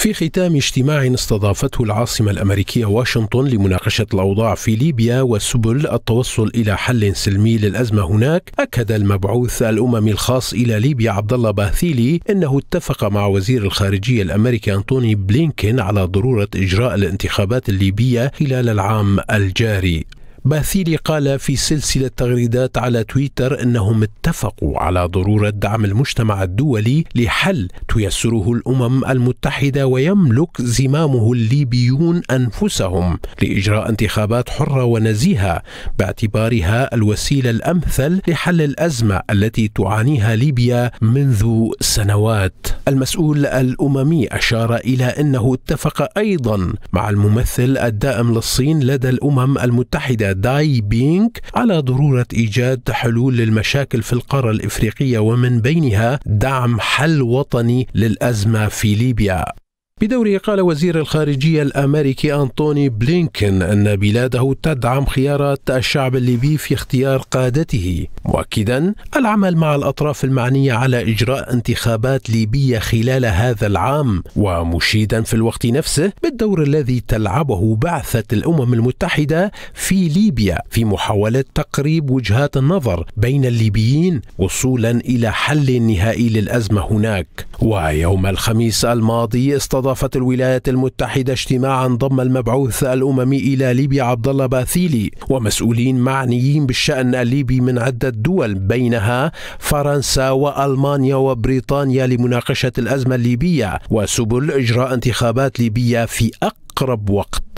في ختام اجتماع استضافته العاصمة الأمريكية واشنطن لمناقشة الأوضاع في ليبيا وسبل التوصل إلى حل سلمي للأزمة هناك أكد المبعوث الأممي الخاص إلى ليبيا عبد الله باثيلي أنه اتفق مع وزير الخارجية الأمريكي أنتوني بلينكين على ضرورة إجراء الانتخابات الليبية خلال العام الجاري باثيلي قال في سلسلة تغريدات على تويتر أنهم اتفقوا على ضرورة دعم المجتمع الدولي لحل تيسره الأمم المتحدة ويملك زمامه الليبيون أنفسهم لإجراء انتخابات حرة ونزيهة باعتبارها الوسيلة الأمثل لحل الأزمة التي تعانيها ليبيا منذ سنوات. المسؤول الأممي أشار إلى أنه اتفق أيضا مع الممثل الدائم للصين لدى الأمم المتحدة داي بينغ على ضرورة إيجاد حلول للمشاكل في القارة الإفريقية ومن بينها دعم حل وطني للأزمة في ليبيا بدوره قال وزير الخارجية الأمريكي أنطوني بلينكن أن بلاده تدعم خيارات الشعب الليبي في اختيار قادته مؤكدا العمل مع الأطراف المعنية على إجراء انتخابات ليبية خلال هذا العام ومشيدا في الوقت نفسه بالدور الذي تلعبه بعثة الأمم المتحدة في ليبيا في محاولة تقريب وجهات النظر بين الليبيين وصولا إلى حل نهائي للأزمة هناك ويوم الخميس الماضي استضاف استضافت الولايات المتحدة اجتماعا ضم المبعوث الأممي إلى ليبيا عبد الله باثيلي ومسؤولين معنيين بالشأن الليبي من عدة دول بينها فرنسا وألمانيا وبريطانيا لمناقشة الأزمة الليبية وسبل إجراء انتخابات ليبية في أقرب وقت